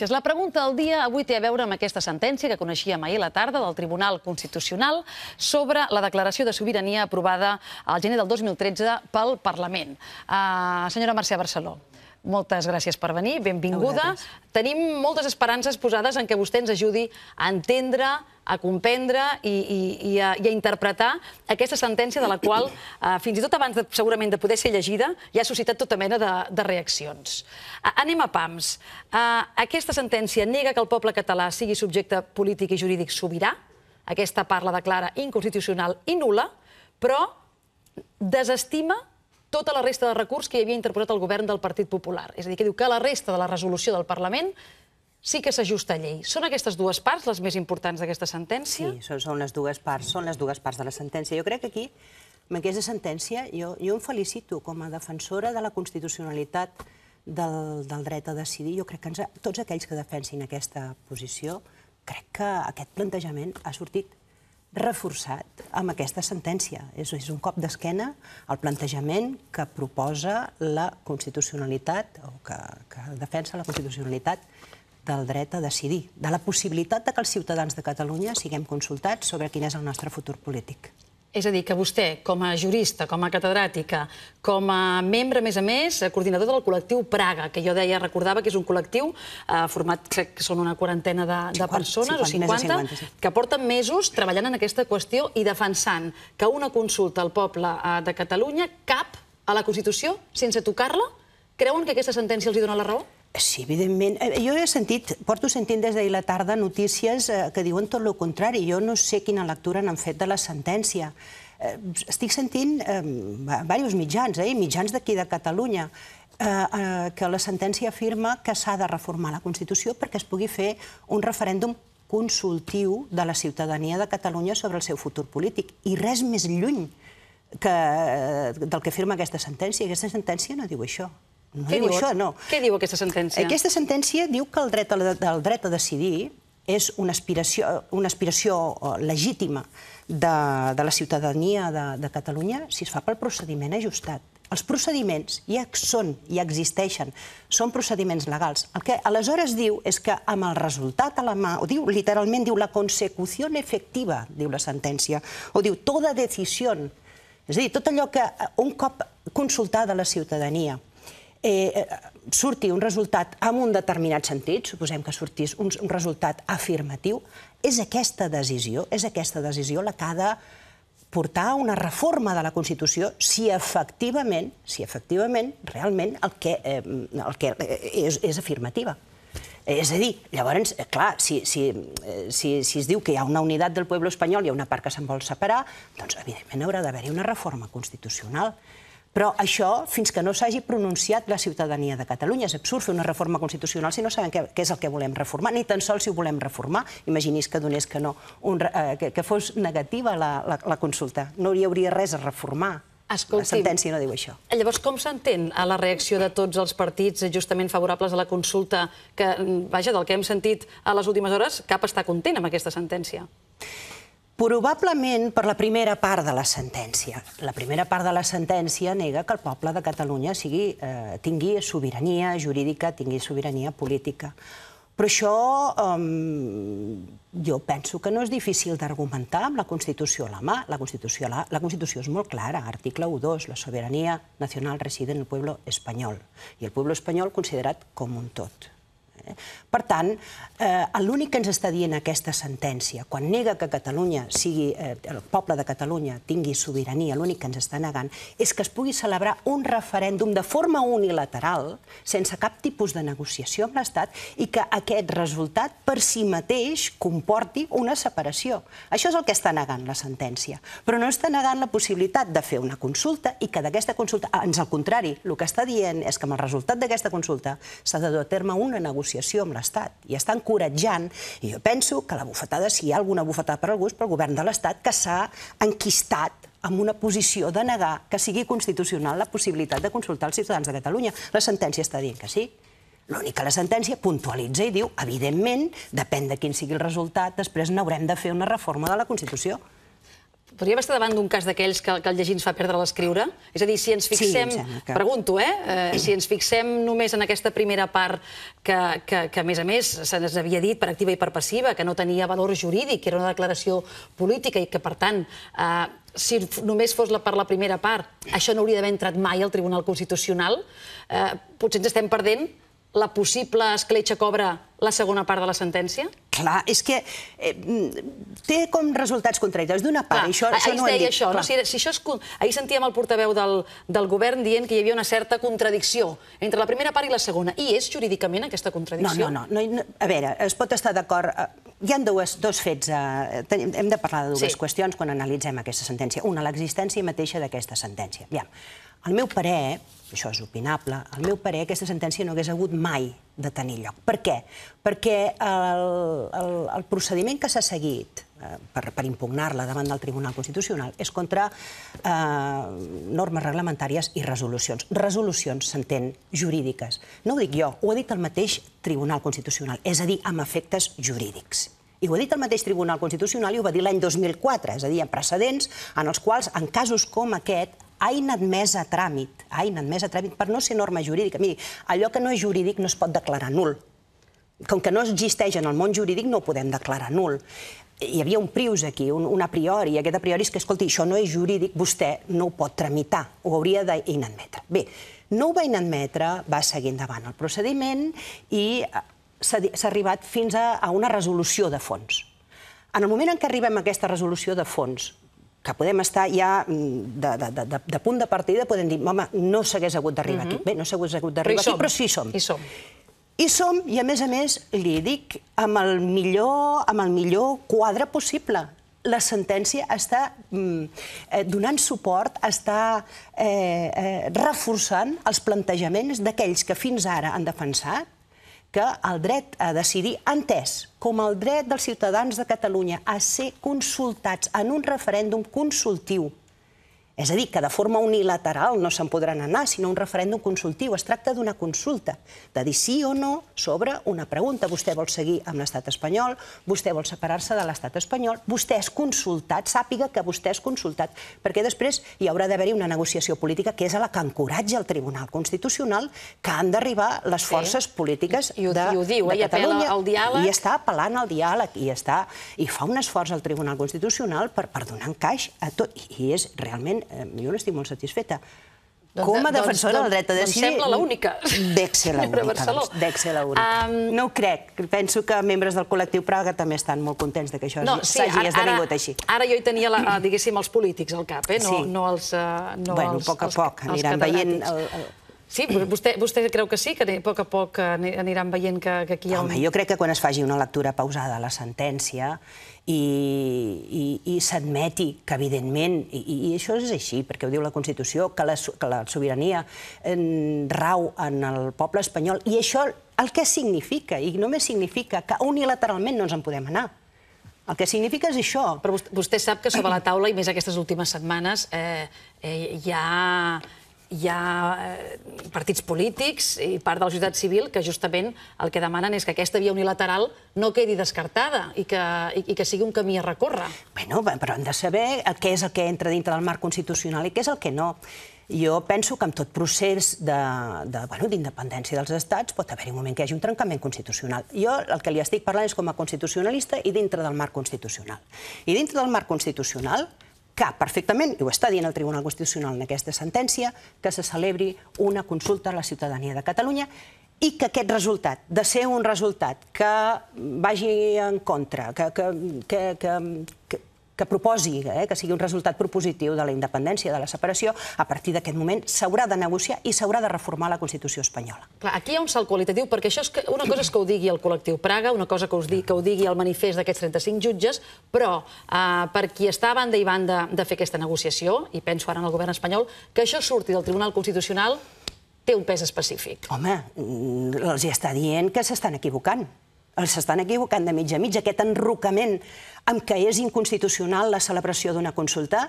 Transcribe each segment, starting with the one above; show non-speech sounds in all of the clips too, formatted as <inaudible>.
és La pregunta del dia avui té a veure amb aquesta sentència que coneixíem ahir la tarda del Tribunal Constitucional sobre la declaració de sobirania aprovada al gener del 2013 pel Parlament. Ah, senyora Mercè Barceló moltes gràcies per venir, benvinguda. Tenim moltes esperances posades en que vostè ens ajudi a entendre, a comprendre i, i, i, a, interpretar aquesta sentència de la qual, eh, fins i tot abans de, segurament de poder ser llegida, ja ha suscitat tota mena de, de reaccions. Anem a PAMS. Eh, aquesta sentència nega que el poble català sigui subjecte polític i jurídic sobirà, aquesta part la declara inconstitucional i nula, però desestima tota la resta de recurs que hi havia interposat el govern del Partit Popular. És a dir, que diu que la resta de la resolució del Parlament sí que s'ajusta a llei. Són aquestes dues parts les més importants d'aquesta sentència? Sí, són, són les dues parts, són les dues parts de la sentència. Jo crec que aquí, amb aquesta sentència, jo, jo em felicito com a defensora de la constitucionalitat del, del dret a decidir. Jo crec que ens, tots aquells que defensin aquesta posició, crec que aquest plantejament ha sortit reforçat amb aquesta sentència. És, és un cop d'esquena al plantejament que proposa la constitucionalitat, o que, que defensa la constitucionalitat del dret a decidir, de la possibilitat de que els ciutadans de Catalunya siguem consultats sobre quin és el nostre futur polític. És a dir, que vostè, com a jurista, com a catedràtica, com a membre, a més a més, eh, coordinador del col·lectiu Praga, que jo deia, recordava que és un col·lectiu eh, format, crec que són una quarantena de, de persones, 50, o 50, 50 sí. que porten mesos treballant en aquesta qüestió i defensant que una consulta al poble eh, de Catalunya cap a la Constitució sense tocar-la? Creuen que aquesta sentència els hi dona la raó? Sí, evidentment. Eh, jo he sentit, porto sentint des d'ahir la tarda notícies eh, que diuen tot el contrari. Jo no sé quina lectura n'han fet de la sentència. Eh, estic sentint diversos mitjans, eh, mitjans d'aquí de Catalunya, eh, que la sentència afirma que s'ha de reformar la Constitució perquè es pugui fer un referèndum consultiu de la ciutadania de Catalunya sobre el seu futur polític. I res més lluny que, del que afirma aquesta sentència. Aquesta sentència no diu això. No Què diu això, no. Què diu aquesta sentència? Aquesta sentència diu que el dret a, el dret a decidir és una aspiració, una aspiració eh, legítima de, de la ciutadania de, de Catalunya si es fa pel procediment ajustat. Els procediments ja són, ja existeixen, són procediments legals. El que aleshores diu és que amb el resultat a la mà, o diu, literalment diu, la consecució efectiva, diu la sentència, o diu, toda decisió, és a dir, tot allò que un cop consultada la ciutadania, Eh, eh, surti un resultat amb un determinat sentit, suposem que sortís un, resultat afirmatiu, és aquesta decisió, és aquesta decisió la que ha de portar a una reforma de la Constitució si efectivament, si efectivament, realment, el que, eh, el que eh, és, és afirmativa. És a dir, llavors, eh, clar, si, si, si, si es diu que hi ha una unitat del poble espanyol, i hi ha una part que se'n vol separar, doncs, evidentment, haurà d'haver-hi una reforma constitucional. Però això, fins que no s'hagi pronunciat la ciutadania de Catalunya, és absurd fer una reforma constitucional si no sabem què, què és el que volem reformar, ni tan sols si ho volem reformar. Imaginis que donés que no, un, eh, que, que fos negativa la, la, la consulta. No hi hauria res a reformar. Escolti'm, la sentència no diu això. Llavors, com s'entén a la reacció de tots els partits justament favorables a la consulta que, mm, vaja, del que hem sentit a les últimes hores, cap està content amb aquesta sentència? Probablement per la primera part de la sentència. La primera part de la sentència nega que el poble de Catalunya sigui, eh, tingui sobirania jurídica, tingui sobirania política. Però això eh, jo penso que no és difícil d'argumentar amb la Constitució a la mà. La Constitució, la, la Constitució és molt clara, article 1.2, la sobirania nacional reside en el pueblo espanyol, i el pueblo espanyol considerat com un tot. Eh? Per tant, eh, l'únic que ens està dient aquesta sentència, quan nega que Catalunya sigui, eh, el poble de Catalunya tingui sobirania, l'únic que ens està negant és que es pugui celebrar un referèndum de forma unilateral, sense cap tipus de negociació amb l'Estat, i que aquest resultat per si mateix comporti una separació. Això és el que està negant la sentència. Però no està negant la possibilitat de fer una consulta i que d'aquesta consulta, ens al contrari, el que està dient és que amb el resultat d'aquesta consulta s'ha de dur a terme una negociació negociació amb l'Estat i està encoratjant, i jo penso que la bufetada, si hi ha alguna bufetada per algú, és pel govern de l'Estat, que s'ha enquistat amb una posició de negar que sigui constitucional la possibilitat de consultar els ciutadans de Catalunya. La sentència està dient que sí. L'únic que la sentència puntualitza i diu, evidentment, depèn de quin sigui el resultat, després n'haurem de fer una reforma de la Constitució podríem estar davant d'un cas d'aquells que, que el llegir ens fa perdre l'escriure? És a dir, si ens fixem... Sí, que... Pregunto, eh? eh? Si ens fixem només en aquesta primera part que, que, que a més a més, se n'es havia dit per activa i per passiva, que no tenia valor jurídic, que era una declaració política i que, per tant, eh, si només fos la, per la primera part, això no hauria d'haver entrat mai al Tribunal Constitucional, eh, potser ens estem perdent la possible escletxa cobra la segona part de la sentència? Clar, és que eh, mm, té com resultats contradictoris. D'una part, això, no ho hem dit. Això, no? si això ahir sentíem el portaveu del, del govern dient que hi havia una certa contradicció entre la primera part i la segona. I és jurídicament aquesta contradicció? no, no. no a veure, es pot estar d'acord... Eh, hi ha dos fets. Eh, hem de parlar de dues qüestions quan analitzem aquesta sentència. Una, l'existència mateixa d'aquesta sentència. Aviam, el meu parer, això és opinable, el meu parer aquesta sentència no hagués hagut mai de tenir lloc. Per què? Perquè el, el, el procediment que s'ha seguit Eh, per, per impugnar-la davant del Tribunal Constitucional és contra eh, normes reglamentàries i resolucions. Resolucions, s'entén, jurídiques. No ho dic jo, ho ha dit el mateix Tribunal Constitucional, és a dir, amb efectes jurídics. I ho ha dit el mateix Tribunal Constitucional i ho va dir l'any 2004, és a dir, en precedents en els quals, en casos com aquest, ha inadmès a tràmit, ha inadmès a tràmit per no ser norma jurídica. Miri, allò que no és jurídic no es pot declarar nul. Com que no existeix en el món jurídic, no ho podem declarar nul hi havia un prius aquí, un, un a priori, aquest a priori és que, escolti, això no és jurídic, vostè no ho pot tramitar, ho hauria d'inadmetre. Bé, no ho va inadmetre, va seguir endavant el procediment i eh, s'ha arribat fins a, a una resolució de fons. En el moment en què arribem a aquesta resolució de fons, que podem estar ja mm, de, de, de, de punt de partida, podem dir, home, no s'hagués hagut d'arribar aquí. Bé, no s'hagués hagut d'arribar aquí, però sí som. Hi som. I som, i a més a més, li dic, amb el millor, amb el millor quadre possible. La sentència està mm, eh, donant suport, està eh, eh, reforçant els plantejaments d'aquells que fins ara han defensat que el dret a decidir, entès com el dret dels ciutadans de Catalunya a ser consultats en un referèndum consultiu és a dir, que de forma unilateral no se'n podran anar, sinó un referèndum consultiu. Es tracta d'una consulta, de dir sí o no sobre una pregunta. Vostè vol seguir amb l'estat espanyol, vostè vol separar-se de l'estat espanyol, vostè és consultat, sàpiga que vostè és consultat, perquè després hi haurà d'haver-hi una negociació política que és a la que encoratja el Tribunal Constitucional que han d'arribar les forces polítiques de, i ho diu, Catalunya. I al diàleg. I està apel·lant al diàleg, i, està, i fa un esforç al Tribunal Constitucional per, per donar encaix a tot. I és realment eh, jo n'estic molt satisfeta. Doncs, Com a doncs defensora doncs, del dret a doncs decidir... <laughs> Doncs sembla l'única. Dec ser l'única, doncs. ser Um... No ho crec. Penso que membres del col·lectiu Praga també estan molt contents de que això no, s'hagi sí, esdevingut així. Ara jo hi tenia, la, eh, diguéssim, els polítics al cap, eh? no, sí. no els... Eh, no bueno, a poc a poc aniran veient el, el, Sí, vostè, vostè creu que sí, que a poc a poc aniran veient que, que aquí hi ha... Home, jo crec que quan es faci una lectura pausada a la sentència i, i, i s'admeti que, evidentment, i, i això és així, perquè ho diu la Constitució, que la, que la sobirania en, rau en el poble espanyol, i això el que significa, i només significa que unilateralment no ens en podem anar. El que significa és això. Però vostè, vostè sap que sobre la taula, i més aquestes últimes setmanes, eh, eh, hi ha hi ha eh, partits polítics i part de la societat civil que justament el que demanen és que aquesta via unilateral no quedi descartada i que, i, i que sigui un camí a recórrer. Bueno, però hem de saber què és el que entra dintre del marc constitucional i què és el que no. Jo penso que en tot procés d'independència de, de, bueno, dels estats pot haver-hi un moment que hi hagi un trencament constitucional. Jo el que li estic parlant és com a constitucionalista i dintre del marc constitucional. I dintre del marc constitucional que perfectament, i ho està dient el Tribunal Constitucional en aquesta sentència, que se celebri una consulta a la ciutadania de Catalunya i que aquest resultat, de ser un resultat que vagi en contra, que, que, que, que, que proposi, eh, que sigui un resultat propositiu de la independència, de la separació, a partir d'aquest moment s'haurà de negociar i s'haurà de reformar la Constitució espanyola. Clar, aquí hi ha un salt qualitatiu, perquè això és que una cosa és que ho digui el col·lectiu Praga, una cosa que, us digui, que ho digui el manifest d'aquests 35 jutges, però eh, per qui està a banda i banda de fer aquesta negociació, i penso ara en el govern espanyol, que això surti del Tribunal Constitucional té un pes específic. Home, mm, els hi està dient que s'estan equivocant s'estan equivocant de mitja a mitja. Aquest enrocament amb què és inconstitucional la celebració d'una consulta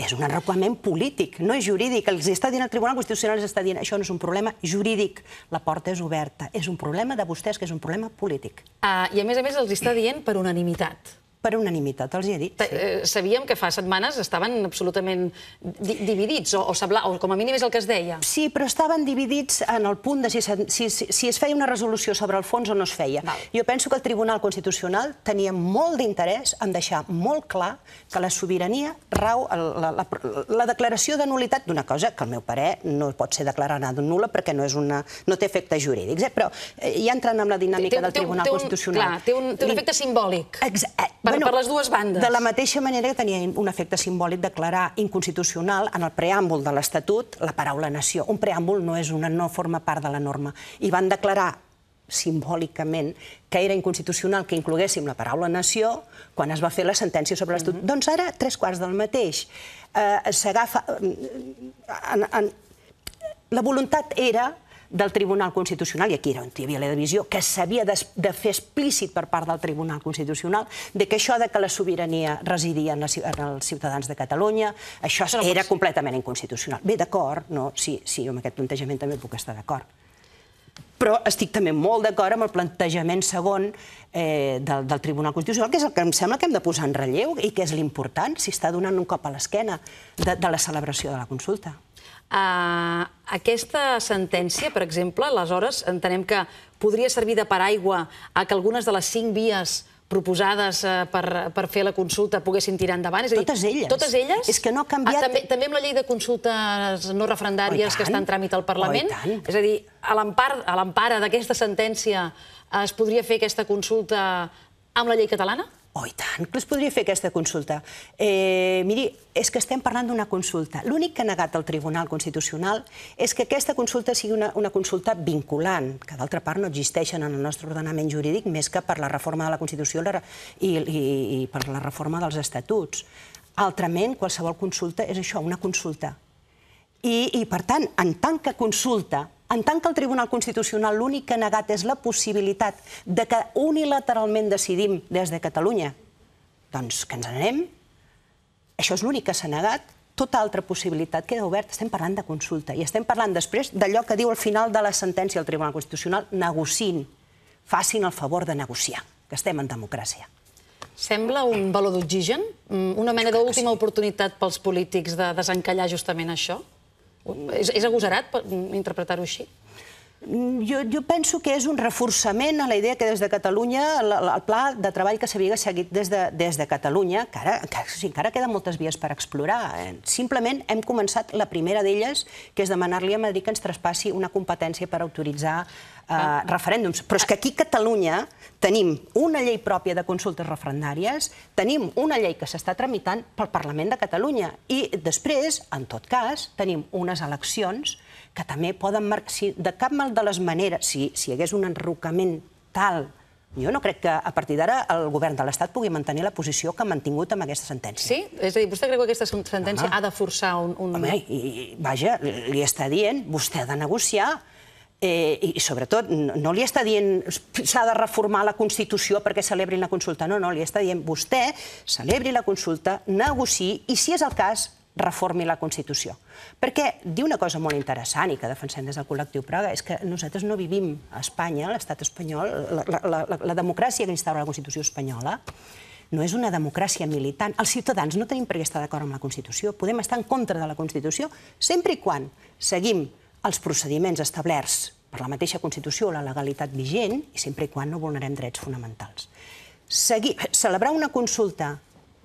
és un enrocament polític, no és jurídic. Els està dient el Tribunal Constitucional, els està dient això no és un problema jurídic, la porta és oberta. És un problema de vostès, que és un problema polític. Ah, I a més a més els està dient per unanimitat per unanimitat, els hi he dit. Sí. Eh, sabíem que fa setmanes estaven absolutament di dividits, o, o, sembla, o com a mínim és el que es deia. Sí, però estaven dividits en el punt de si, si, si es feia una resolució sobre el fons o no es feia. Val. Jo penso que el Tribunal Constitucional tenia molt d'interès en deixar molt clar que la sobirania rau la, la, la, declaració de nulitat d'una cosa que, al meu parer, no pot ser declarada nul·la perquè no, és una, no té efectes jurídics. Eh? Però eh, ja entrant en la dinàmica té, del Tribunal té un, Constitucional... Clar, té un, té un efecte simbòlic. Exacte. Eh, per, bueno, per les dues bandes. De la mateixa manera que tenia un efecte simbòlic declarar inconstitucional en el preàmbul de l'Estatut la paraula nació. Un preàmbul no és una, no forma part de la norma. I van declarar simbòlicament que era inconstitucional que incloguéssim la paraula nació quan es va fer la sentència sobre l'Estatut. Mm -hmm. Doncs ara, tres quarts del mateix, eh, s'agafa... Eh, la voluntat era del Tribunal Constitucional, i aquí era on hi havia la divisió, que s'havia de, fer explícit per part del Tribunal Constitucional de que això que la sobirania residia en, els ciutadans de Catalunya, això era completament inconstitucional. Bé, d'acord, no, sí, sí, amb aquest plantejament també puc estar d'acord però estic també molt d'acord amb el plantejament segon eh, del, del Tribunal Constitucional, que és el que em sembla que hem de posar en relleu i que és l'important, si està donant un cop a l'esquena de, de la celebració de la consulta. Eh, aquesta sentència, per exemple, aleshores entenem que podria servir de paraigua a que algunes de les cinc vies proposades eh, per, per fer la consulta poguessin tirar endavant? És a dir, totes elles. Totes elles? És que no ha canviat... Ah, també, també amb la llei de consultes no referendàries que està en tràmit al Parlament? És a dir, a l'empara d'aquesta sentència eh, es podria fer aquesta consulta amb la llei catalana? Oh, i tant, que es podria fer aquesta consulta. Eh, miri, és que estem parlant d'una consulta. L'únic que ha negat el Tribunal Constitucional és que aquesta consulta sigui una, una consulta vinculant, que d'altra part no existeixen en el nostre ordenament jurídic més que per la reforma de la Constitució i, i, i per la reforma dels estatuts. Altrament, qualsevol consulta és això, una consulta. I, i per tant, en tant que consulta, en tant que el Tribunal Constitucional l'únic que ha negat és la possibilitat de que unilateralment decidim des de Catalunya doncs que ens n'anem. Això és l'únic que s'ha negat. Tota altra possibilitat queda oberta. Estem parlant de consulta i estem parlant després d'allò que diu al final de la sentència del Tribunal Constitucional, negocin, facin el favor de negociar, que estem en democràcia. Sembla un valor d'oxigen, mm, una mena d'última oportunitat pels polítics de desencallar justament això? És, és agosarat interpretar-ho així? Mm, jo, jo penso que és un reforçament a la idea que des de Catalunya, el, el pla de treball que s'havia seguit des de, des de Catalunya, que ara, que, sí, encara queden moltes vies per explorar. Eh? Simplement hem començat la primera d'elles, que és demanar-li a Madrid que ens traspassi una competència per autoritzar Eh, ah. referèndums. Però és que aquí a Catalunya tenim una llei pròpia de consultes referendàries, tenim una llei que s'està tramitant pel Parlament de Catalunya i després, en tot cas, tenim unes eleccions que també poden marcar... Si de cap mal de les maneres, si, si hi hagués un enrocament tal jo no crec que a partir d'ara el govern de l'Estat pugui mantenir la posició que ha mantingut amb aquesta sentència. Sí? És a dir, vostè creu que aquesta sentència Home. ha de forçar un... un... Home, i, i, vaja, li està dient, vostè ha de negociar, eh, i sobretot no, no li està dient s'ha de reformar la Constitució perquè celebri la consulta. No, no, li està dient vostè celebri la consulta, negoci i, si és el cas, reformi la Constitució. Perquè diu una cosa molt interessant i que defensem des del col·lectiu Praga, és que nosaltres no vivim a Espanya, l'estat espanyol, la, la, la, la democràcia que instaura la Constitució espanyola, no és una democràcia militant. Els ciutadans no tenim per què estar d'acord amb la Constitució. Podem estar en contra de la Constitució sempre i quan seguim els procediments establerts per la mateixa Constitució o la legalitat vigent, i sempre i quan no vulnerem drets fonamentals. Seguir, celebrar una consulta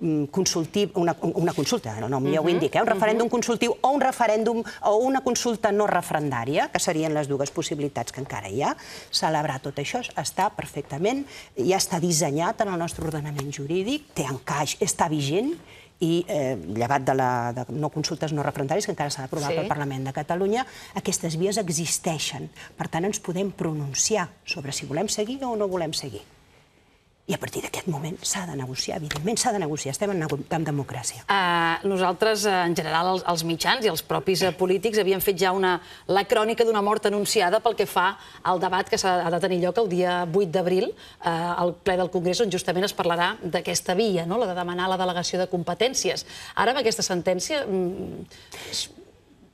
mm, consultiva, una, una consulta, el nom uh -huh. ja ho indica, eh? un referèndum uh -huh. consultiu o un referèndum o una consulta no referendària, que serien les dues possibilitats que encara hi ha. Celebrar tot això està perfectament, ja està dissenyat en el nostre ordenament jurídic, té encaix, està vigent, i eh, llevat de, la, de no consultes no referendaris, que encara s'ha d'aprovar sí. pel Parlament de Catalunya, aquestes vies existeixen. Per tant, ens podem pronunciar sobre si volem seguir o no volem seguir. I a partir d'aquest moment s'ha de negociar, evidentment s'ha de negociar, estem en, en democràcia. Uh, nosaltres, eh, en general, els, els mitjans i els propis eh, polítics havien fet ja una, la crònica d'una mort anunciada pel que fa al debat que s'ha de tenir lloc el dia 8 d'abril uh, al ple del Congrés, on justament es parlarà d'aquesta via, no? la de demanar la delegació de competències. Ara, amb aquesta sentència... Mm,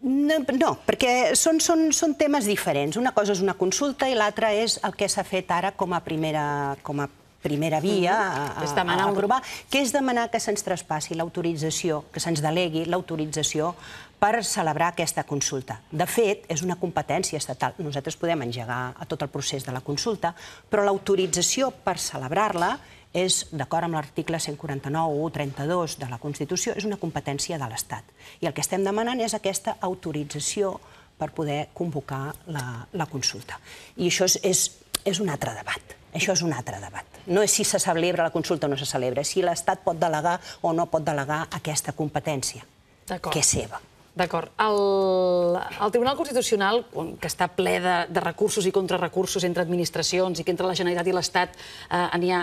no, no, perquè són, són, són temes diferents. Una cosa és una consulta i l'altra és el que s'ha fet ara com a primera, com a primera via mhm. a, aprovar, que és demanar que se'ns traspassi l'autorització, que se'ns delegui l'autorització per celebrar aquesta consulta. De fet, és una competència estatal. Nosaltres podem engegar a tot el procés de la consulta, però l'autorització per celebrar-la és, d'acord amb l'article 149 32 de la Constitució, és una competència de l'Estat. I el que estem demanant és aquesta autorització per poder convocar la, la consulta. I això és, és, és un altre debat. Això és un altre debat. No és si se celebra la consulta o no se celebra, és si l'Estat pot delegar o no pot delegar aquesta competència, que és seva. D'acord. El, el Tribunal Constitucional, que està ple de, de recursos i contrarrecursos entre administracions i que entre la Generalitat i l'Estat eh, n'hi ha,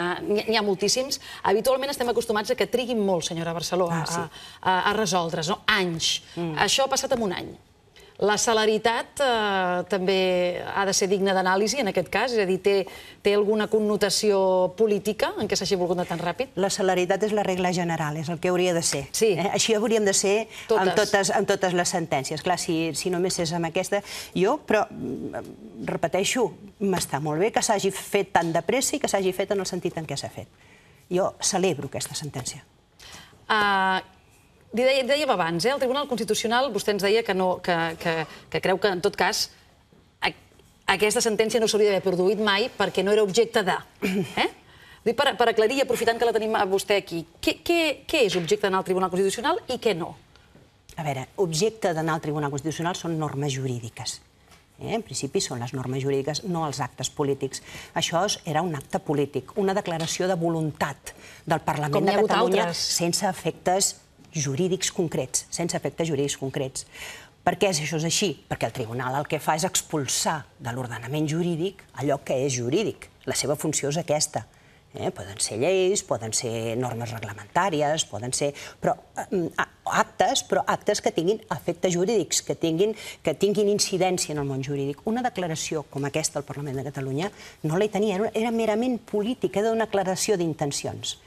ha moltíssims, habitualment estem acostumats a que triguin molt, senyora Barceló, ah, sí. a, a, a resoldre's, no? anys. Mm. Això ha passat en un any. La salaritat eh, també ha de ser digna d'anàlisi, en aquest cas? És a dir, té, té alguna connotació política en què s'hagi volgut anar tan ràpid? La salaritat és la regla general, és el que hauria de ser. Eh? Així hauríem de ser Amb, totes, totes les sentències. Clar, si, si només és amb aquesta... Jo, però, mm, repeteixo, m'està molt bé que s'hagi fet tan de pressa i que s'hagi fet en el sentit en què s'ha fet. Jo celebro aquesta sentència. Uh, li deia, dèiem abans, eh? el Tribunal Constitucional, vostè ens deia que, no, que, que, que creu que, en tot cas, aquesta sentència no s'hauria d'haver produït mai perquè no era objecte de... Eh? per, per aclarir, aprofitant que la tenim a vostè aquí, què, què, què és objecte d'anar al Tribunal Constitucional i què no? A veure, objecte d'anar al Tribunal Constitucional són normes jurídiques. Eh? En principi són les normes jurídiques, no els actes polítics. Això era un acte polític, una declaració de voluntat del Parlament de Catalunya sense efectes jurídics concrets, sense efectes jurídics concrets. Per què això és així? Perquè el tribunal el que fa és expulsar de l'ordenament jurídic allò que és jurídic. La seva funció és aquesta. Eh? Poden ser lleis, poden ser normes reglamentàries, poden ser però, mm, actes, però actes que tinguin efectes jurídics, que tinguin, que tinguin incidència en el món jurídic. Una declaració com aquesta al Parlament de Catalunya no la hi tenia, era merament política, era una declaració d'intencions.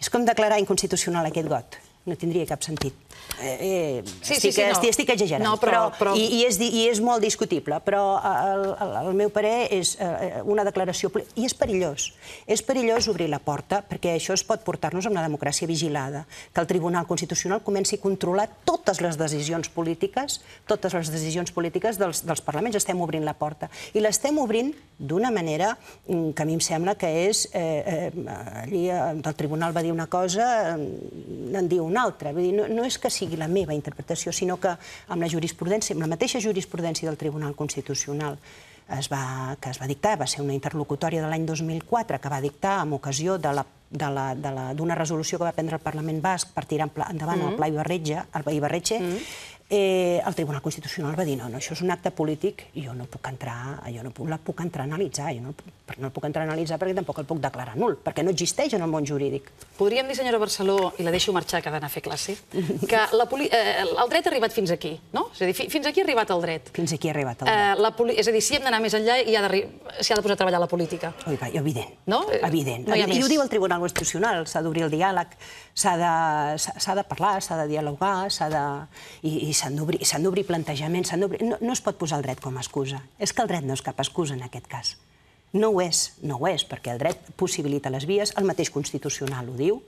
És com declarar inconstitucional aquest got no tindria cap sentit. Eh, eh, sí, estic, sí, sí, no. estic, exagerant, no, però, però, però... I, i, és, i és molt discutible, però eh, el, el, el meu parer és eh, eh una declaració... I és perillós. És perillós obrir la porta, perquè això es pot portar-nos a una democràcia vigilada, que el Tribunal Constitucional comenci a controlar totes les decisions polítiques, totes les decisions polítiques dels, dels parlaments. Estem obrint la porta. I l'estem obrint d'una manera mm, que a mi em sembla que és... Eh, eh, allí eh, el Tribunal va dir una cosa, en diu un altra. Vull dir, no, no és que sigui la meva interpretació, sinó que amb la jurisprudència, amb la mateixa jurisprudència del Tribunal Constitucional es va, que es va dictar, va ser una interlocutòria de l'any 2004 que va dictar amb ocasió de la d'una resolució que va prendre el Parlament Basc per tirar endavant mm -hmm. el Pla Ibarretxe, el Ibarretxe mm -hmm eh, el Tribunal Constitucional va dir no, no, això és un acte polític i jo no puc entrar, jo no puc, la puc entrar a analitzar, jo no, no el puc entrar a analitzar perquè tampoc el puc declarar nul, perquè no existeix en el món jurídic. Podríem dir, senyora Barceló, i la deixo marxar, que ha d'anar a fer classe, <laughs> que la poli... eh, el dret ha arribat fins aquí, no? És a dir, fins aquí ha arribat el dret. Fins aquí ha arribat el dret. Eh, la poli... És a dir, si hem d'anar més enllà, s'hi ha, de... ha de posar a treballar la política. Oi, va, evident. No? Evident. No I ho diu el Tribunal Constitucional, s'ha d'obrir el diàleg, s'ha de... de parlar, s'ha de dialogar, s'ha de... I, i s'han d'obrir plantejaments, s'han d'obrir... No, no es pot posar el dret com a excusa. És que el dret no és cap excusa en aquest cas. No ho és, no ho és, perquè el dret possibilita les vies, el mateix Constitucional ho diu,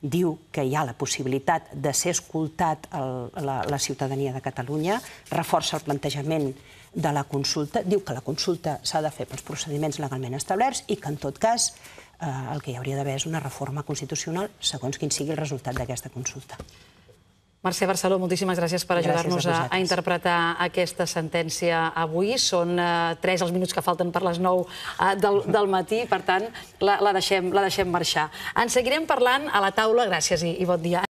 diu que hi ha la possibilitat de ser escoltat el, la, la ciutadania de Catalunya, reforça el plantejament de la consulta, diu que la consulta s'ha de fer pels procediments legalment establerts i que, en tot cas, eh, el que hi hauria d'haver és una reforma constitucional segons quin sigui el resultat d'aquesta consulta. Mercè Barceló, moltíssimes gràcies per ajudar-nos a, a, interpretar aquesta sentència avui. Són eh, tres eh, els minuts que falten per les 9 eh, del, del matí, per tant, la, la, deixem, la deixem marxar. En seguirem parlant a la taula. Gràcies i, i bon dia.